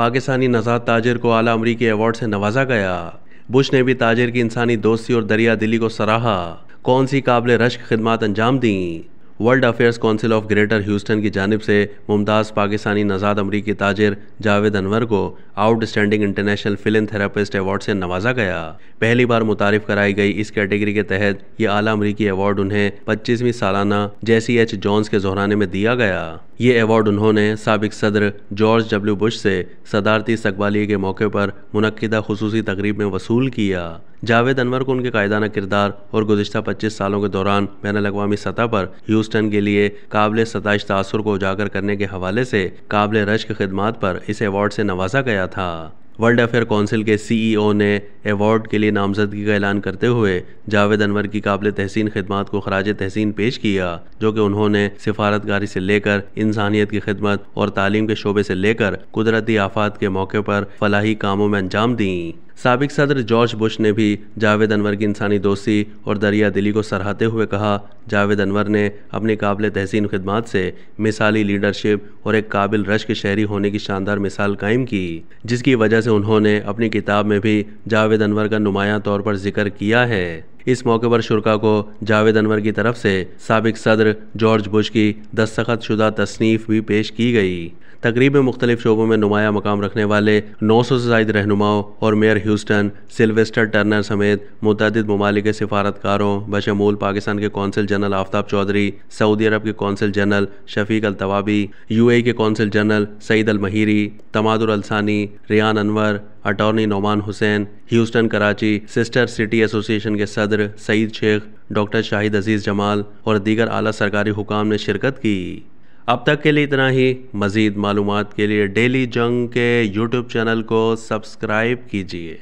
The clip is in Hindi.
पाकिस्तानी नजाद ताजर को आला अमरीकी अवार्ड से नवाजा गया बुश ने भी ताजर की इंसानी दोस्ती और दरिया दिली को सराहा कौन सी काबिल रश्क खदमात अंजाम दी world affairs council of greater Houston की जानब से मुमताज़ पाकिस्तानी नजाद अमरीकी ताजर जावेद अनवर को outstanding international film therapist award से नवाजा गया पहली बार मुतारफ कराई गई इस कैटेगरी के तहत ये आला अमरीकी अवार्ड उन्हें पच्चीसवीं सालाना जेसी एच जॉन्स के जहराने में दिया गया ये अवार्ड उन्होंने सबक सदर जॉर्ज डब्ल्यू बुश से सदारती सगवाली के मौके पर मनदा खसूसी तकरीब में वसूल किया जावेद अनवर को उनके कायदाना किरदार और गुजशत 25 सालों के दौरान बैन अवी सतह पर ह्यूस्टन के लिए काबिल सतश तासर को उजागर करने के हवाले से काबिल रश्क की खदमात पर इस अवार्ड से नवाजा गया था वर्ल्ड अफेयर काउंसिल के सीईओ e ने अवार्ड के लिए नामजदगी का ऐलान करते हुए जावेद अनवर की काबिल तहसीन खदमात को खराज तहसीन पेश किया जो कि उन्होंने सिफारतकारी से लेकर इंसानियत की खिदमत और तालीम के शोबे से लेकर कुदरती आफात के मौके पर फलाही कामों में अंजाम दी सबक सदर जॉर्ज बुश ने भी जावेद अनवर की इंसानी दोस्ती और दरिया दिली को सराहते हुए कहा जावेद अनवर ने अपनी काबिल तहसीन खदमात से मिसाली लीडरशिप और एक काबिल रश के शहरी होने की शानदार मिसाल कायम की जिसकी वजह से उन्होंने अपनी किताब में भी जावेद अनवर का नुमाया तौर पर जिक्र किया है इस मौके पर शुरा को जावेद अनवर की तरफ से सबक सदर जॉर्ज बुश की दस्तखत शुदा तसनीफ भी पेश की गई तकरीब में मुख्तलिफ शोबों में नुमाया मकाम रखने वाले नौ सौ से जायद रहनुमाओं और मेयर ह्यूस्टन सिल्वेस्टर टर्नर समेत मुतद ममालिक सफारतकारों बशमूल पाकिस्तान के council general Aftab Chaudhry Saudi Arab के council general Shafiq Al Tawabi U A के council general Saeed Al Mahiri तमादुर अलसानी Riyan Anwar attorney Noman Hussain Houston Karachi sister city association के सदर सईद शेख डॉक्टर शाहिद अजीज़ जमाल और दीगर आला सरकारी हुकाम ने शिरकत की अब तक के लिए इतना ही मज़ीद मालूम के लिए डेली जंग के यूट्यूब चैनल को सब्सक्राइब कीजिए